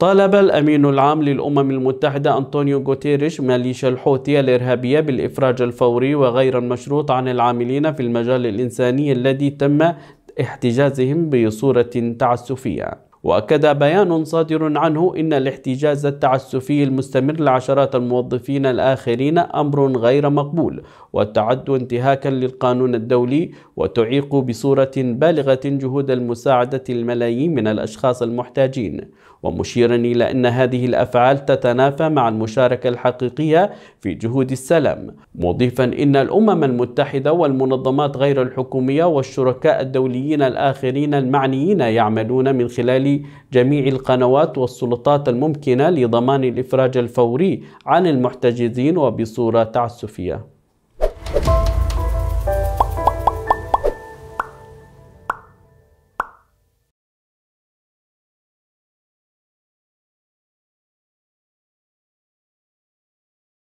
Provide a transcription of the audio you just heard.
طالب الأمين العام للأمم المتحدة أنطونيو غوتيريش ماليشيا الحوثية الإرهابية بالإفراج الفوري وغير المشروط عن العاملين في المجال الإنساني الذي تم احتجازهم بصورة تعسفية وأكد بيان صادر عنه إن الاحتجاز التعسفي المستمر لعشرات الموظفين الآخرين أمر غير مقبول وتعد انتهاكا للقانون الدولي وتعيق بصورة بالغة جهود المساعدة الملايين من الأشخاص المحتاجين ومشيرا إلى أن هذه الأفعال تتنافى مع المشاركة الحقيقية في جهود السلام مضيفا إن الأمم المتحدة والمنظمات غير الحكومية والشركاء الدوليين الآخرين المعنيين يعملون من خلال خلال جميع القنوات والسلطات الممكنة لضمان الإفراج الفوري عن المحتجزين وبصورة تعسفية.